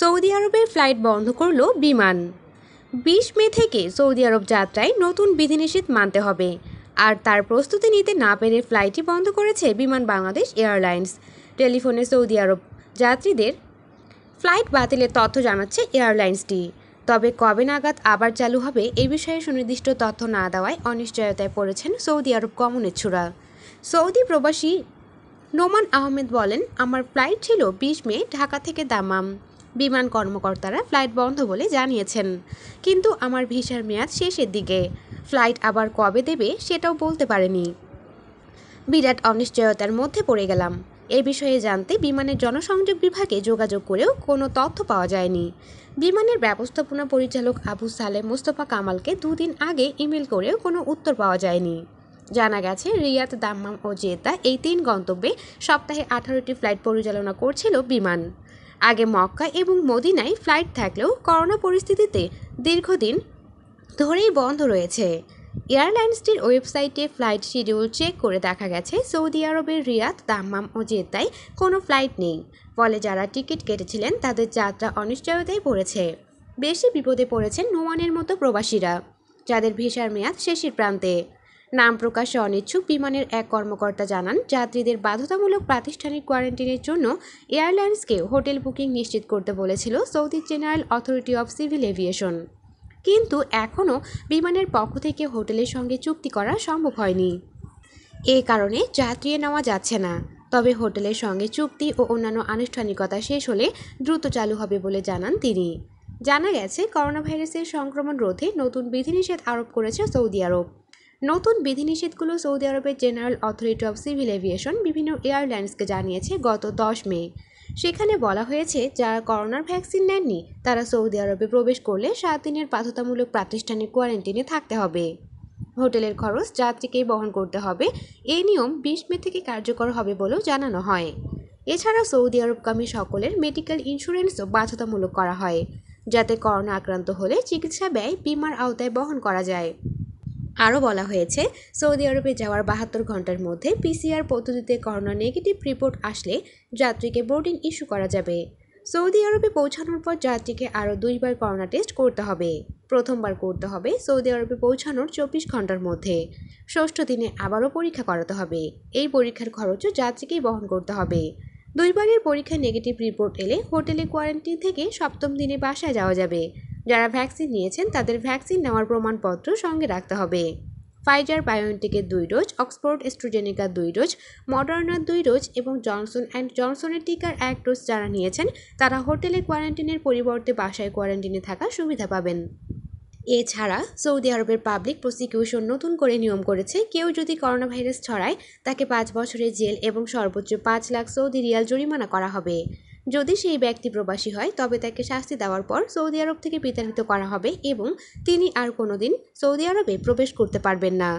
Saudi আরবে flight বন্ধ করল বিমান বিশ মে থেকে সৌদি আরব যাত্রায় নতুন বিধিনিষেধ মানতে হবে আর তার প্রস্তুতি নিতে না পেরে ফ্লাইটটি বন্ধ করেছে বিমান বাংলাদেশ এয়ারলাইন্স টেলিফোনে সৌদি আরব যাত্রীদের ফ্লাইট বাতিলের তথ্য জানাচ্ছে এয়ারলাইন্সটি তবে কবে নাগাদ আবার চালু হবে এ বিষয়ে সুনির্দিষ্ট তথ্য না দেওয়ায় অনিশ্চয়তায় পড়েছেন সৌদি আরব কমনেচ্ছুরা সৌদি প্রবাসী নোমান আহমেদ বলেন আমার ফ্লাইট ছিল বিশ মে ঢাকা থেকে দামাম বিমান কর্মকর্তারা ফ্লাইট বন্ধ বলে জানিয়েছেন কিন্তু আমার ভিসার মেয়াদ শেষের দিকে ফ্লাইট আবার কবে দেবে সেটাও বলতে পারেনি বিরাট অনিশ্চয়তার মধ্যে পড়ে গেলাম এ বিষয়ে জানতে বিমানের জনসংযোগ বিভাগে যোগাযোগ করেও কোনো তথ্য পাওয়া যায়নি বিমানের ব্যবস্থাপনা পরিচালক আবু সালে মোস্তফা কামালকে দুদিন আগে ইমেল করেও কোনো উত্তর পাওয়া যায়নি জানা গেছে রিয়াদ দাম্মাম ও জেতা এই তিন গন্তব্যে সপ্তাহে আঠারোটি ফ্লাইট পরিচালনা করছিল বিমান আগে মক্কা এবং মদিনায় ফ্লাইট থাকলেও করোনা পরিস্থিতিতে দীর্ঘদিন ধরেই বন্ধ রয়েছে এয়ারলাইন্সটির ওয়েবসাইটে ফ্লাইট শিডিউল চেক করে দেখা গেছে সৌদি আরবের রিয়াদ দাম্মাম ও জেদ্দায় কোনো ফ্লাইট নেই ফলে যারা টিকিট কেটেছিলেন তাদের যাত্রা অনিশ্চয়তায় পড়েছে বেশি বিপদে পড়েছেন নোমানের মতো প্রবাসীরা যাদের ভিসার মেয়াদ শেষের প্রান্তে নাম প্রকাশে অনিচ্ছুক বিমানের এক কর্মকর্তা জানান যাত্রীদের বাধ্যতামূলক প্রাতিষ্ঠানিক কোয়ারেন্টিনের জন্য এয়ারলাইন্সকে হোটেল বুকিং নিশ্চিত করতে বলেছিল Saudi General Authority of Civil Aviation কিন্তু এখনও বিমানের পক্ষ থেকে হোটেলের সঙ্গে চুক্তি করা সম্ভব হয়নি এ কারণে যাত্রী নেওয়া যাচ্ছে না তবে হোটেলের সঙ্গে চুক্তি ও অন্যান্য আনুষ্ঠানিকতা শেষ হলে দ্রুত চালু হবে বলে জানান তিনি জানা গেছে করোনা ভাইরাসের সংক্রমণ রোধে নতুন বিধিনিষেধ আরোপ করেছে সৌদি আরব নতুন বিধিনিষেধগুলো সৌদি আরবের General Authority of Civil Aviation বিভিন্ন এয়ারলাইন্সকে জানিয়েছে গত দশ মে সেখানে বলা হয়েছে যারা করোনার ভ্যাকসিন নেননি তারা সৌদি আরবে প্রবেশ করলে সাত দিনের বাধ্যতামূলক প্রাতিষ্ঠানিক কোয়ারেন্টিনে থাকতে হবে হোটেলের খরচ যাত্রীকেই বহন করতে হবে এই নিয়ম বিশ মে থেকে কার্যকর হবে বলেও জানানো হয় এছাড়া সৌদি আরবগামী সকলের মেডিকেল ইন্স্যুরেন্সও বাধ্যতামূলক করা হয় যাতে করোনা আক্রান্ত হলে চিকিৎসা ব্যয় বিমার আওতায় বহন করা যায় আরও বলা হয়েছে সৌদি আরবে যাওয়ার বাহাত্তর ঘন্টার মধ্যে পিসিআর পদ্ধতিতে করোনা নেগেটিভ রিপোর্ট আসলে যাত্রীকে বোর্ডিং ইস্যু করা যাবে সৌদি আরবে পৌঁছানোর পর যাত্রীকে আরও দুইবার করোনা টেস্ট করতে হবে প্রথমবার করতে হবে সৌদি আরবে পৌঁছানোর চব্বিশ ঘন্টার মধ্যে ষষ্ঠ দিনে আবারও পরীক্ষা করাতে হবে এই পরীক্ষার খরচও যাত্রীকেই বহন করতে হবে দুইবারের পরীক্ষা নেগেটিভ রিপোর্ট এলে হোটেলে কোয়ারেন্টিন থেকে সপ্তম দিনে বাসায় যাওয়া যাবে যারা ভ্যাকসিন নিয়েছেন তাদের ভ্যাকসিন নেওয়ার প্রমাণপত্র সঙ্গে রাখতে হবে ফাইজার বায়োনটেকের দুই ডোজ অক্সফোর্ড এস্ট্রোজেনিকার দুই ডোজ মডার্নার দুই ডোজ এবং জনসন অ্যান্ড জনসনের টিকার এক ডোজ যারা নিয়েছেন তারা হোটেলে কোয়ারেন্টিনের পরিবর্তে বাসায় কোয়ারেন্টিনে থাকার সুবিধা পাবেন এছাড়া সৌদি আরবের পাবলিক প্রসিকিউশন নতুন করে নিয়ম করেছে কেউ যদি করোনা ভাইরাস ছড়ায় তাকে পাঁচ বছরের জেল এবং সর্বোচ্চ পাঁচ লাখ সৌদি রিয়াল জরিমানা করা হবে যদি সেই ব্যক্তি প্রবাসী হয় তবে তাকে শাস্তি দেওয়ার পর সৌদি আরব থেকে বিতাড়িত করা হবে এবং তিনি আর কোনোদিন সৌদি আরবে প্রবেশ করতে পারবেন না